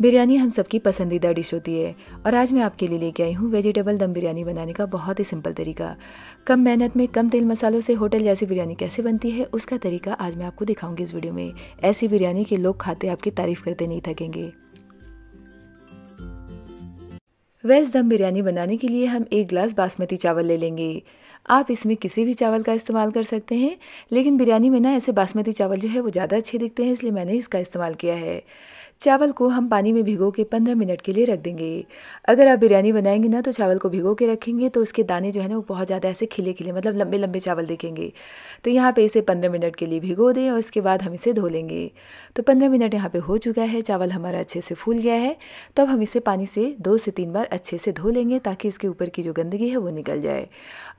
बिरयानी हम सबकी पसंदीदा डिश होती है और आज मैं आपके लिए लेके आई हूँ वेजिटेबल दम बिरयानी बनाने का बहुत ही सिंपल तरीका कम मेहनत में कम तेल मसालों से होटल जैसी बिरयानी कैसे बनती है उसका तरीका आज मैं आपको दिखाऊंगी इस वीडियो में ऐसी बिरयानी के लोग खाते आपकी तारीफ करते नहीं थकेंगे वेज दम बिरयानी बनाने के लिए हम एक ग्लास बासमती चावल ले लेंगे आप इसमें किसी भी चावल का इस्तेमाल कर सकते हैं लेकिन बिरयानी में ना ऐसे बासमती चावल जो है वो ज़्यादा अच्छे दिखते हैं इसलिए मैंने इसका इस्तेमाल किया है चावल को हम पानी में भिगो के पंद्रह मिनट के लिए रख देंगे अगर आप बिरयानी बनाएंगे ना तो चावल को भिगो के रखेंगे तो उसके दाने जो है ना वो बहुत ज़्यादा ऐसे खिले खिले मतलब लंबे लंबे चावल देखेंगे तो यहाँ पे इसे पंद्रह मिनट के लिए भिगो दें और उसके बाद हम इसे धो लेंगे तो पंद्रह मिनट यहाँ पर हो चुका है चावल हमारा अच्छे से फूल गया है तब हम इसे पानी से दो से तीन बार अच्छे से धो लेंगे ताकि इसके ऊपर की जो गंदगी है वो निकल जाए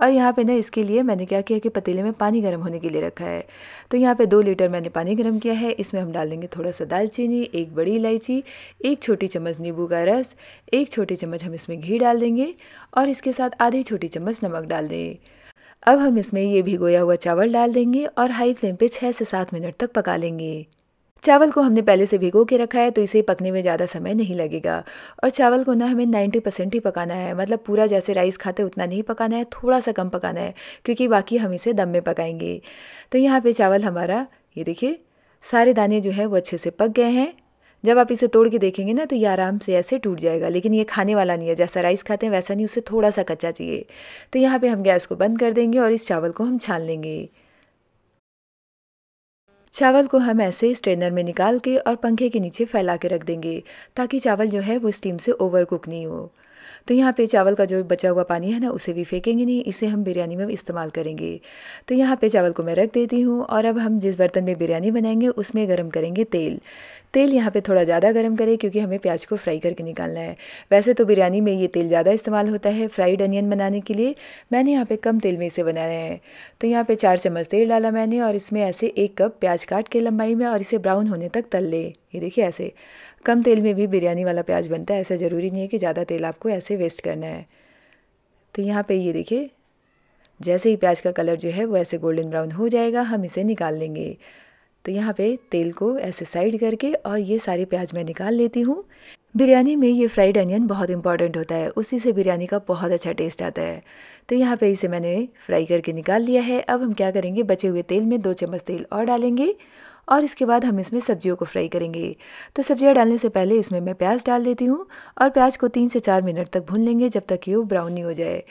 और यहाँ पर ना इसके लिए मैंने क्या किया कि पतीले में पानी गर्म होने के लिए रखा है तो यहाँ पर दो लीटर मैंने पानी गर्म किया है इसमें हम डाल देंगे थोड़ा सा दालचीनी एक बड़ी बड़ी इलायची एक छोटी चम्मच नींबू का रस एक छोटी चम्मच हम इसमें घी डाल देंगे और इसके साथ आधी छोटी चम्मच नमक डाल दें अब हम इसमें ये भिगोया हुआ चावल डाल देंगे और हाई फ्लेम पे छः से सात मिनट तक पका लेंगे चावल को हमने पहले से भिगो के रखा है तो इसे पकने में ज़्यादा समय नहीं लगेगा और चावल को ना हमें 90 परसेंट ही पकाना है मतलब पूरा जैसे राइस खाते उतना नहीं पकाना है थोड़ा सा कम पकाना है क्योंकि बाकी हम इसे दम में पकाएंगे तो यहाँ पे चावल हमारा ये देखिए सारे दाने जो है वो अच्छे से पक गए हैं जब आप इसे तोड़ के देखेंगे ना तो ये आराम से ऐसे टूट जाएगा लेकिन ये खाने वाला नहीं है जैसा राइस खाते हैं वैसा नहीं उसे थोड़ा सा कच्चा चाहिए तो यहाँ पे हम गैस को बंद कर देंगे और इस चावल को हम छान लेंगे चावल को हम ऐसे स्ट्रेनर में निकाल के और पंखे के नीचे फैला के रख देंगे ताकि चावल जो है वो स्टीम से ओवर कुक नहीं हो तो यहाँ पे चावल का जो बचा हुआ पानी है ना उसे भी फेंकेंगे नहीं इसे हम बिरयानी में इस्तेमाल करेंगे तो यहाँ पे चावल को मैं रख देती हूँ और अब हम जिस बर्तन में बिरयानी बनाएंगे उसमें गर्म करेंगे तेल तेल यहाँ पे थोड़ा ज़्यादा गर्म करें क्योंकि हमें प्याज को फ्राई करके निकालना है वैसे तो बिरयानी में ये तेल ज़्यादा इस्तेमाल होता है फ्राइड अनियन बनाने के लिए मैंने यहाँ पे कम तेल में इसे बनाया है तो यहाँ पे चार चम्मच तेल डाला मैंने और इसमें ऐसे एक कप प्याज काट के लंबाई में और इसे ब्राउन होने तक तल ले ये देखिए ऐसे कम तेल में भी बिरयानी वाला प्याज बनता है ऐसा ज़रूरी नहीं है कि ज़्यादा तेल आपको ऐसे वेस्ट करना है तो यहाँ पे ये देखिए जैसे ही प्याज का कलर जो है वो ऐसे गोल्डन ब्राउन हो जाएगा हम इसे निकाल लेंगे तो यहाँ पे तेल को ऐसे साइड करके और ये सारे प्याज मैं निकाल लेती हूँ बिरयानी में ये फ्राइड अनियन बहुत इंपॉर्टेंट होता है उसी से बिरयानी का बहुत अच्छा टेस्ट आता है तो यहाँ पे इसे मैंने फ्राई करके निकाल लिया है अब हम क्या करेंगे बचे हुए तेल में दो चम्मच तेल और डालेंगे और इसके बाद हम इसमें सब्जियों को फ्राई करेंगे तो सब्जियाँ डालने से पहले इसमें मैं प्याज डाल देती हूँ और प्याज को तीन से चार मिनट तक भून लेंगे जब तक कि वो ब्राउन नहीं हो जाए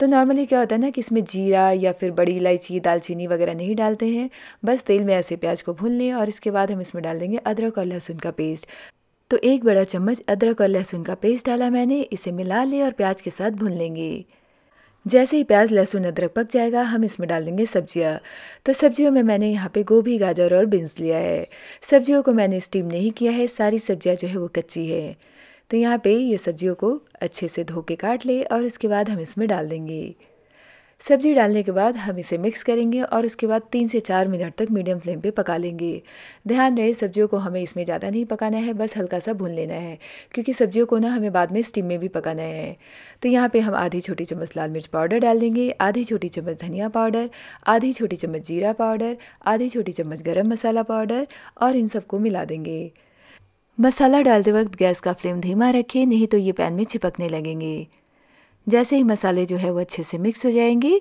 तो नॉर्मली क्या होता है ना कि इसमें जीरा या फिर बड़ी इलायची दालचीनी वगैरह नहीं डालते हैं बस तेल में ऐसे प्याज को भून लें और इसके बाद हम इसमें डाल देंगे अदरक और लहसुन का पेस्ट तो एक बड़ा चम्मच अदरक और लहसुन का पेस्ट डाला मैंने इसे मिला लें और प्याज के साथ भून लेंगे जैसे ही प्याज लहसुन अदरक पक जाएगा हम इसमें डाल देंगे सब्जियाँ तो सब्जियों में मैंने यहाँ पे गोभी गाजर और बीन्स लिया है सब्जियों को मैंने स्टीम नहीं किया है सारी सब्जियाँ जो है वो कच्ची है तो यहाँ पे ये सब्जियों को अच्छे से धो के काट ले और उसके बाद हम इसमें डाल देंगे सब्जी डालने के बाद हम इसे मिक्स करेंगे और उसके बाद तीन से चार मिनट तक मीडियम फ्लेम पे पका लेंगे ध्यान रहे सब्जियों को हमें इसमें ज़्यादा नहीं पकाना है बस हल्का सा भून लेना है क्योंकि सब्जियों को ना हमें बाद में स्टीम में भी पकाना है तो यहाँ पर हम आधी छोटी चम्मच लाल मिर्च पाउडर डाल देंगे आधी छोटी चम्मच धनिया पाउडर आधी छोटी चम्मच जीरा पाउडर आधी छोटी चम्मच गर्म मसाला पाउडर और इन सबको मिला देंगे मसाला डालते वक्त गैस का फ्लेम धीमा रखें नहीं तो ये पैन में चिपकने लगेंगे जैसे ही मसाले जो है वो अच्छे से मिक्स हो जाएंगे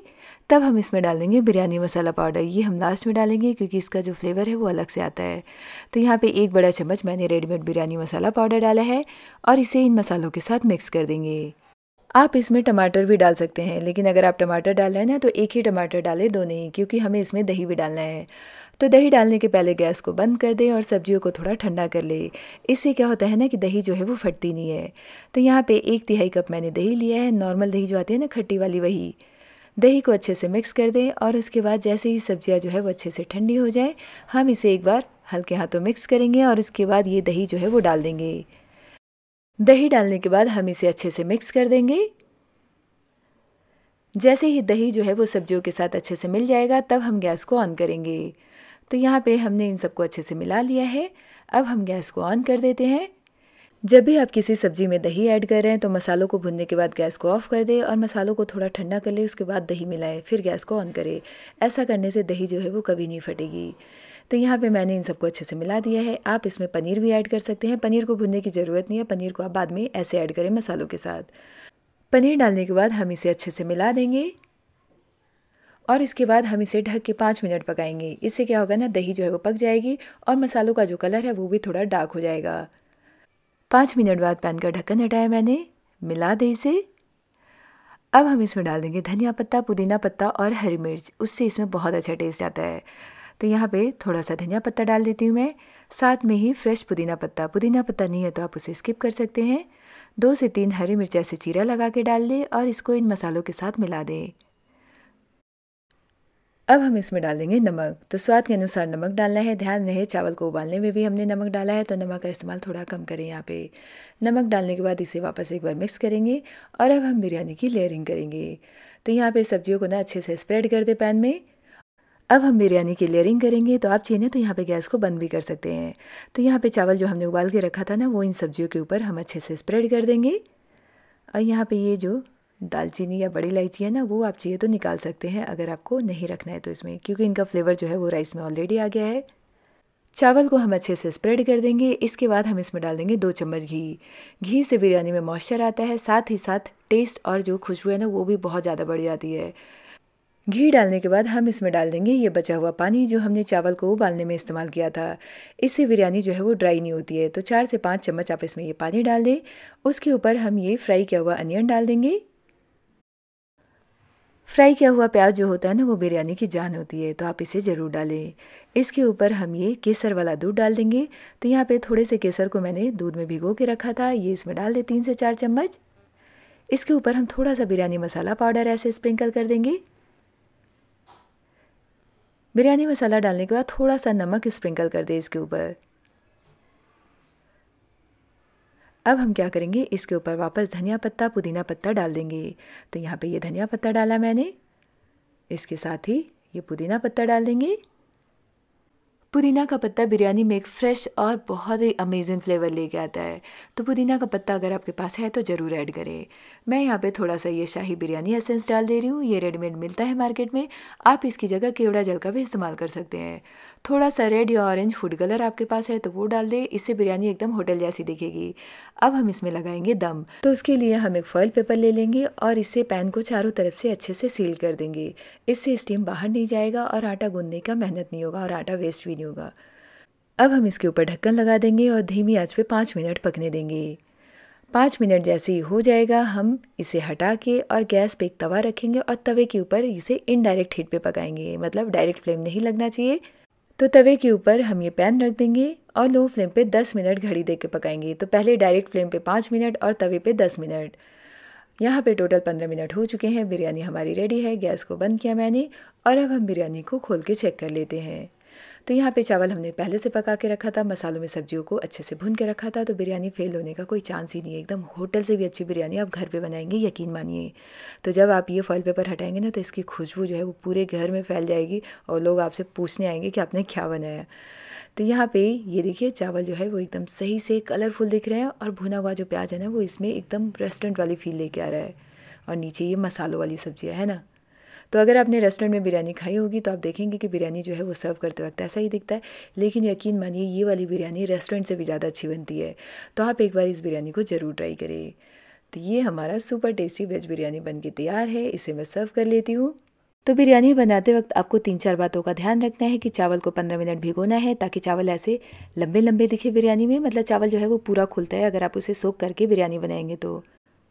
तब हम इसमें डालेंगे बिरयानी मसाला पाउडर ये हम लास्ट में डालेंगे क्योंकि इसका जो फ्लेवर है वो अलग से आता है तो यहाँ पे एक बड़ा चम्मच मैंने रेडीमेड बिरयानी मसाला पाउडर डाला है और इसे इन मसालों के साथ मिक्स कर देंगे आप इसमें टमाटर भी डाल सकते हैं लेकिन अगर आप टमाटर डाल रहे हैं ना तो एक ही टमाटर डालें दो नहीं क्योंकि हमें इसमें दही भी डालना है तो दही डालने के पहले गैस को बंद कर दें और सब्जियों को थोड़ा ठंडा कर लें इससे क्या होता है ना कि दही जो है वो फटती नहीं है तो यहाँ पे एक तिहाई कप मैंने दही लिया है नॉर्मल दही जो आती है ना खट्टी वाली वही दही को अच्छे से मिक्स कर दें और उसके बाद जैसे ही सब्जियाँ जो है वो अच्छे से ठंडी हो जाए हम इसे एक बार हल्के हाथों मिक्स करेंगे और इसके बाद ये दही जो है वो डाल देंगे दही डालने के बाद हम इसे अच्छे से मिक्स कर देंगे जैसे ही दही जो है वो सब्जियों के साथ अच्छे से मिल जाएगा तब हम गैस को ऑन करेंगे तो यहाँ पे हमने इन सबको अच्छे से मिला लिया है अब हम गैस को ऑन कर देते हैं जब भी आप किसी सब्ज़ी में दही ऐड कर रहे हैं तो मसालों को भुनने के बाद गैस को ऑफ कर दें और मसालों को थोड़ा ठंडा कर लें उसके बाद दही मिलाएं फिर गैस को ऑन करें ऐसा करने से दही जो है वो कभी नहीं फटेगी तो यहाँ पे मैंने इन सबको अच्छे से मिला दिया है आप इसमें पनीर भी ऐड कर सकते हैं पनीर को भुनने की ज़रूरत नहीं है पनीर को आप बाद में ऐसे ऐड करें मसालों के साथ पनीर डालने के बाद हम इसे अच्छे से मिला देंगे और इसके बाद हम इसे ढक के पाँच मिनट पकाएंगे इससे क्या होगा ना दही जो है वो पक जाएगी और मसालों का जो कलर है वो भी थोड़ा डार्क हो जाएगा पाँच मिनट बाद पैन का ढक्कन हटाया मैंने मिला दही से अब हम इसमें डाल देंगे धनिया पत्ता पुदीना पत्ता और हरी मिर्च उससे इसमें बहुत अच्छा टेस्ट आता है तो यहाँ पे थोड़ा सा धनिया पत्ता डाल देती हूँ मैं साथ में ही फ्रेश पुदीना पत्ता पुदीना पत्ता नहीं है तो आप उसे स्किप कर सकते हैं दो से तीन हरी मिर्च ऐसे चीरा लगा के डाल दें और इसको इन मसालों के साथ मिला दें अब हम इसमें डाल देंगे नमक तो स्वाद के अनुसार नमक डालना है ध्यान रहे चावल को उबालने में भी हमने नमक डाला है तो नमक का इस्तेमाल थोड़ा कम करें यहाँ पे नमक डालने के बाद इसे वापस एक बार मिक्स करेंगे और अब हम बिरयानी की लेयरिंग करेंगे तो यहाँ पे सब्जियों को ना अच्छे से स्प्रेड कर दें पैन में अब हम बिरयानी की लेयरिंग करेंगे तो आप चाहें तो यहाँ पर गैस को बंद भी कर सकते हैं तो यहाँ पर चावल जो हमने उबाल के रखा था ना वो इन सब्जियों के ऊपर हम अच्छे से स्प्रेड कर देंगे और यहाँ पर ये जो दालचीनी या बड़ी इलायची है ना वो आप चाहिए तो निकाल सकते हैं अगर आपको नहीं रखना है तो इसमें क्योंकि इनका फ्लेवर जो है वो राइस में ऑलरेडी आ गया है चावल को हम अच्छे से स्प्रेड कर देंगे इसके बाद हम इसमें डाल देंगे दो चम्मच घी घी से बिरयानी में मॉइस्चर आता है साथ ही साथ टेस्ट और जो खुशबू है ना वो भी बहुत ज़्यादा बढ़ जाती है घी डालने के बाद हम इसमें डाल देंगे ये बचा हुआ पानी जो हमने चावल को उबालने में इस्तेमाल किया था इससे बिरयानी जो है वो ड्राई नहीं होती है तो चार से पाँच चम्मच आप इसमें ये पानी डाल दें उसके ऊपर हम ये फ्राई किया हुआ अनियन डाल देंगे फ्राई किया हुआ प्याज जो होता है ना वो बिरयानी की जान होती है तो आप इसे ज़रूर डालें इसके ऊपर हम ये केसर वाला दूध डाल देंगे तो यहाँ पे थोड़े से केसर को मैंने दूध में भिगो के रखा था ये इसमें डाल दें तीन से चार चम्मच इसके ऊपर हम थोड़ा सा बिरयानी मसाला पाउडर ऐसे स्प्रिंकल कर देंगे बिरयानी मसाला डालने के बाद थोड़ा सा नमक स्प्रिंकल कर दें इसके ऊपर अब हम क्या करेंगे इसके ऊपर वापस धनिया पत्ता पुदीना पत्ता डाल देंगे तो यहाँ पे ये धनिया पत्ता डाला मैंने इसके साथ ही ये पुदीना पत्ता डाल देंगे पुदीना का पत्ता बिरयानी में एक फ्रेश और बहुत ही अमेजिंग फ्लेवर लेके आता है तो पुदीना का पत्ता अगर आपके पास है तो ज़रूर ऐड करें मैं यहाँ पे थोड़ा सा ये शाही बिरयानी एसेंस डाल दे रही हूँ ये रेडीमेड मिलता है मार्केट में आप इसकी जगह केवड़ा जल का भी इस्तेमाल कर सकते हैं थोड़ा सा रेड या ऑरेंज फूड कलर आपके पास है तो वो डाल दें इससे बिरयानी एकदम होटल जैसी दिखेगी अब हम इसमें लगाएंगे दम तो उसके लिए हम एक फॉइल पेपर ले लेंगे और इसे पैन को चारों तरफ से अच्छे से सील कर देंगे इससे स्टीम बाहर नहीं जाएगा और आटा गूंदने का मेहनत नहीं होगा और आटा वेस्ट भी नहीं होगा अब हम इसके ऊपर ढक्कन लगा देंगे और धीमी आंच पे पाँच मिनट पकने देंगे पाँच मिनट जैसे ही हो जाएगा हम इसे हटा के और गैस पे एक तवा रखेंगे और तवे के ऊपर इसे इनडायरेक्ट हीट पे पकाएंगे मतलब डायरेक्ट फ्लेम नहीं लगना चाहिए तो तवे के ऊपर हम ये पैन रख देंगे और लो फ्लेम पे दस मिनट घड़ी दे के पकाएंगे तो पहले डायरेक्ट फ्लेम पे पाँच मिनट और तवे पे दस मिनट यहाँ पे टोटल पंद्रह मिनट हो चुके हैं बिरयानी हमारी रेडी है गैस को बंद किया मैंने और अब हम बिरयानी को खोल के चेक कर लेते हैं तो यहाँ पे चावल हमने पहले से पका के रखा था मसालों में सब्जियों को अच्छे से भून के रखा था तो बिरयानी फेल होने का कोई चांस ही नहीं है एकदम होटल से भी अच्छी बिरयानी आप घर पे बनाएंगे यकीन मानिए तो जब आप ये फॉइल पेपर हटाएंगे ना तो इसकी खुशबू जो है वो पूरे घर में फैल जाएगी और लोग आपसे पूछने आएंगे कि आपने क्या बनाया तो यहाँ पे ये देखिए चावल जो है वो एकदम सही से कलरफुल दिख रहे हैं और भुना हुआ जो प्याज है ना वो इसमें एकदम रेस्टोरेंट वाली फील लेके आ रहा है और नीचे ये मसालों वाली सब्जियाँ है ना तो अगर आपने रेस्टोरेंट में बिरयानी खाई होगी तो आप देखेंगे कि बिरयानी जो है वो सर्व करते वक्त ऐसा ही दिखता है लेकिन यकीन मानिए ये वाली बिरयानी रेस्टोरेंट से भी ज़्यादा अच्छी बनती है तो आप एक बार इस बिरयानी को ज़रूर ट्राई करें तो ये हमारा सुपर टेस्टी वेज बिरयानी बन तैयार है इसे मैं सर्व कर लेती हूँ तो बिरयानी बनाते वक्त आपको तीन चार बातों का ध्यान रखना है कि चावल को पंद्रह मिनट भिगोना है ताकि चावल ऐसे लंबे लंबे दिखे बिरयानी में मतलब चावल जो है वो पूरा खुलता है अगर आप उसे सोख करके बिरयानी बनाएंगे तो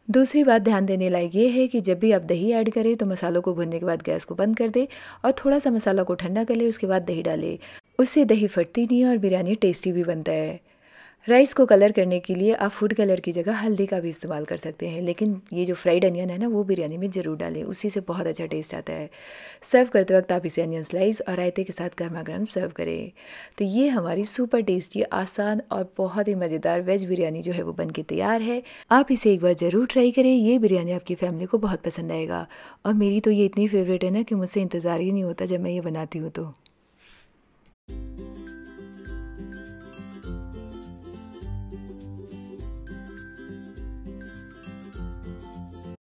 दूसरी बात ध्यान देने लायक ये है कि जब भी आप दही ऐड करें तो मसालों को भुनने के बाद गैस को बंद कर दें और थोड़ा सा मसाला को ठंडा कर लें उसके बाद दही डालें उससे दही फटती नहीं है और बिरयानी टेस्टी भी बनता है राइस को कलर करने के लिए आप फूड कलर की जगह हल्दी का भी इस्तेमाल कर सकते हैं लेकिन ये जो फ्राइड अनियन है ना वो बिरयानी में ज़रूर डालें उसी से बहुत अच्छा टेस्ट आता है सर्व करते वक्त आप इसे अनियन स्लाइस और रायते के साथ गर्मा गर्म सर्व करें तो ये हमारी सुपर टेस्टी आसान और बहुत ही मज़ेदार वेज बिरयानी जो है वो बन के तैयार है आप इसे एक बार ज़रूर ट्राई करें ये बिरयानी आपकी फैमिली को बहुत पसंद आएगा और मेरी तो ये इतनी फेवरेट है ना कि मुझसे इंतज़ार ही नहीं होता जब मैं ये बनाती हूँ तो